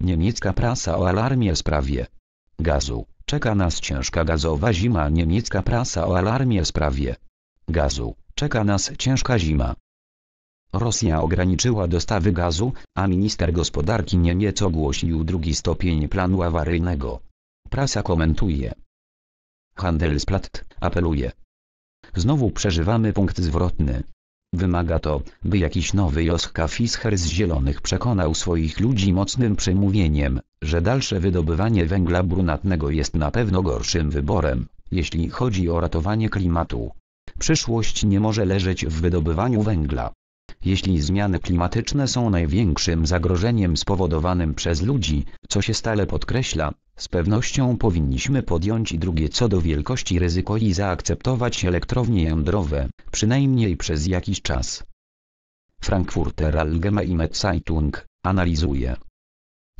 Niemiecka prasa o alarmie sprawie gazu. Czeka nas ciężka gazowa zima. Niemiecka prasa o alarmie sprawie gazu. Czeka nas ciężka zima. Rosja ograniczyła dostawy gazu, a minister gospodarki Niemiec ogłosił drugi stopień planu awaryjnego. Prasa komentuje. Handel Handelsblatt apeluje. Znowu przeżywamy punkt zwrotny. Wymaga to, by jakiś nowy Joska Fischer z Zielonych przekonał swoich ludzi mocnym przemówieniem, że dalsze wydobywanie węgla brunatnego jest na pewno gorszym wyborem, jeśli chodzi o ratowanie klimatu. Przyszłość nie może leżeć w wydobywaniu węgla jeśli zmiany klimatyczne są największym zagrożeniem spowodowanym przez ludzi, co się stale podkreśla, z pewnością powinniśmy podjąć drugie co do wielkości ryzyko i zaakceptować elektrownie jądrowe, przynajmniej przez jakiś czas. Frankfurter Allgemeine Zeitung analizuje.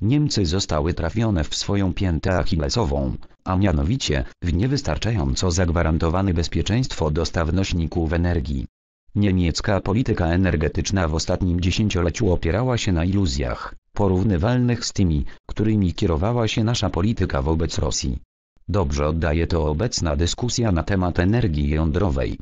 Niemcy zostały trafione w swoją piętę achillesową, a mianowicie w niewystarczająco zagwarantowane bezpieczeństwo dostaw nośników energii. Niemiecka polityka energetyczna w ostatnim dziesięcioleciu opierała się na iluzjach, porównywalnych z tymi, którymi kierowała się nasza polityka wobec Rosji. Dobrze oddaje to obecna dyskusja na temat energii jądrowej.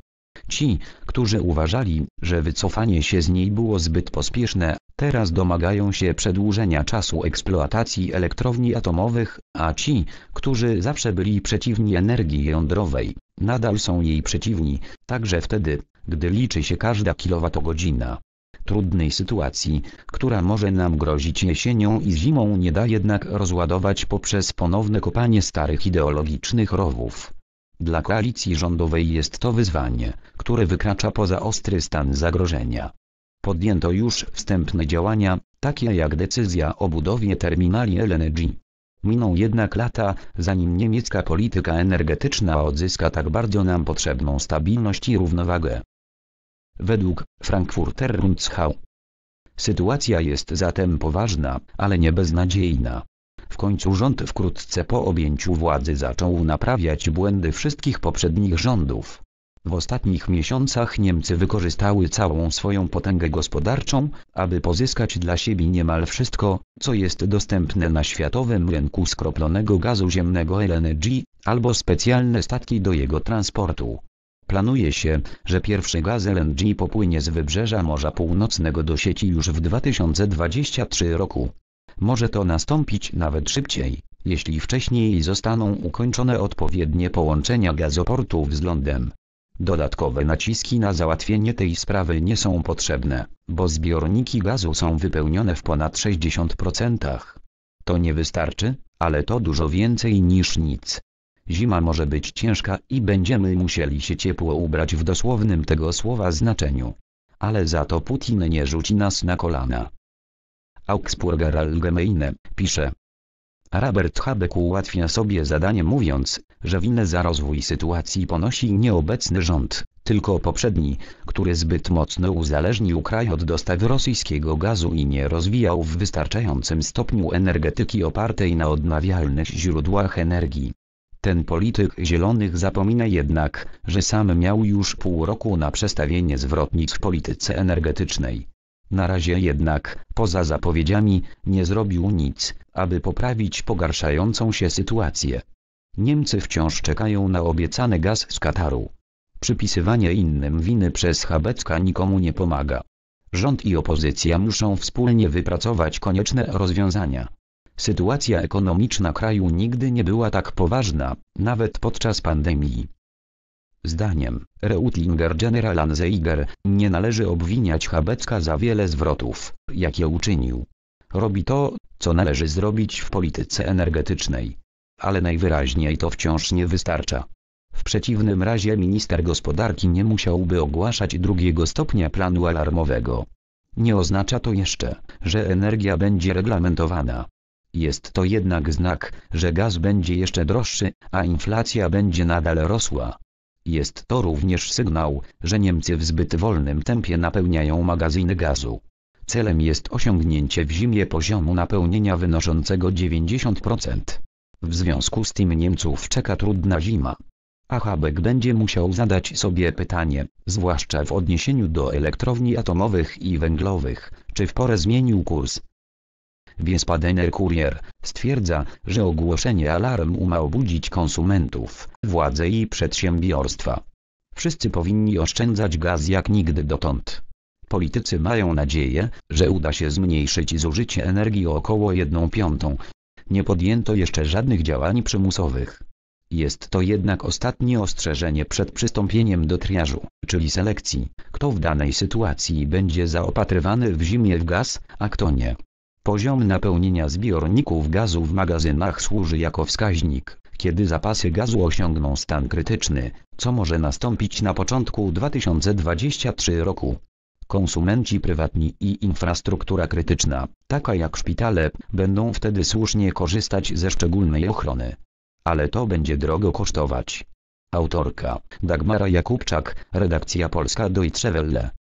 Ci, którzy uważali, że wycofanie się z niej było zbyt pospieszne, teraz domagają się przedłużenia czasu eksploatacji elektrowni atomowych, a ci, którzy zawsze byli przeciwni energii jądrowej, nadal są jej przeciwni, także wtedy, gdy liczy się każda kilowatogodzina. Trudnej sytuacji, która może nam grozić jesienią i zimą nie da jednak rozładować poprzez ponowne kopanie starych ideologicznych rowów. Dla koalicji rządowej jest to wyzwanie, które wykracza poza ostry stan zagrożenia. Podjęto już wstępne działania, takie jak decyzja o budowie terminali LNG. Miną jednak lata, zanim niemiecka polityka energetyczna odzyska tak bardzo nam potrzebną stabilność i równowagę według Frankfurter Rundschau. Sytuacja jest zatem poważna, ale nie beznadziejna. W końcu rząd wkrótce po objęciu władzy zaczął naprawiać błędy wszystkich poprzednich rządów. W ostatnich miesiącach Niemcy wykorzystały całą swoją potęgę gospodarczą, aby pozyskać dla siebie niemal wszystko, co jest dostępne na światowym rynku skroplonego gazu ziemnego LNG, albo specjalne statki do jego transportu. Planuje się, że pierwszy gaz LNG popłynie z wybrzeża Morza Północnego do sieci już w 2023 roku. Może to nastąpić nawet szybciej, jeśli wcześniej zostaną ukończone odpowiednie połączenia gazoportów z lądem. Dodatkowe naciski na załatwienie tej sprawy nie są potrzebne, bo zbiorniki gazu są wypełnione w ponad 60%. To nie wystarczy, ale to dużo więcej niż nic. Zima może być ciężka i będziemy musieli się ciepło ubrać w dosłownym tego słowa znaczeniu. Ale za to Putin nie rzuci nas na kolana. Augsburger Allgemeine pisze. Robert Habeck ułatwia sobie zadanie mówiąc, że winę za rozwój sytuacji ponosi nie obecny rząd, tylko poprzedni, który zbyt mocno uzależnił kraj od dostaw rosyjskiego gazu i nie rozwijał w wystarczającym stopniu energetyki opartej na odnawialnych źródłach energii. Ten polityk zielonych zapomina jednak, że sam miał już pół roku na przestawienie zwrotnic w polityce energetycznej. Na razie jednak, poza zapowiedziami, nie zrobił nic, aby poprawić pogarszającą się sytuację. Niemcy wciąż czekają na obiecany gaz z Kataru. Przypisywanie innym winy przez Habecka nikomu nie pomaga. Rząd i opozycja muszą wspólnie wypracować konieczne rozwiązania. Sytuacja ekonomiczna kraju nigdy nie była tak poważna, nawet podczas pandemii. Zdaniem Reutlinger General Anzeiger nie należy obwiniać Habecka za wiele zwrotów, jakie uczynił. Robi to, co należy zrobić w polityce energetycznej. Ale najwyraźniej to wciąż nie wystarcza. W przeciwnym razie minister gospodarki nie musiałby ogłaszać drugiego stopnia planu alarmowego. Nie oznacza to jeszcze, że energia będzie reglamentowana. Jest to jednak znak, że gaz będzie jeszcze droższy, a inflacja będzie nadal rosła. Jest to również sygnał, że Niemcy w zbyt wolnym tempie napełniają magazyny gazu. Celem jest osiągnięcie w zimie poziomu napełnienia wynoszącego 90%. W związku z tym Niemców czeka trudna zima. Achabek będzie musiał zadać sobie pytanie, zwłaszcza w odniesieniu do elektrowni atomowych i węglowych, czy w porę zmienił kurs, Wiespadener Kurier, stwierdza, że ogłoszenie alarmu ma obudzić konsumentów, władze i przedsiębiorstwa. Wszyscy powinni oszczędzać gaz jak nigdy dotąd. Politycy mają nadzieję, że uda się zmniejszyć zużycie energii o około 1 piątą. Nie podjęto jeszcze żadnych działań przymusowych. Jest to jednak ostatnie ostrzeżenie przed przystąpieniem do triażu, czyli selekcji, kto w danej sytuacji będzie zaopatrywany w zimie w gaz, a kto nie. Poziom napełnienia zbiorników gazu w magazynach służy jako wskaźnik, kiedy zapasy gazu osiągną stan krytyczny, co może nastąpić na początku 2023 roku. Konsumenci prywatni i infrastruktura krytyczna, taka jak szpitale, będą wtedy słusznie korzystać ze szczególnej ochrony. Ale to będzie drogo kosztować. Autorka Dagmara Jakubczak, redakcja polska Deutsche Welle.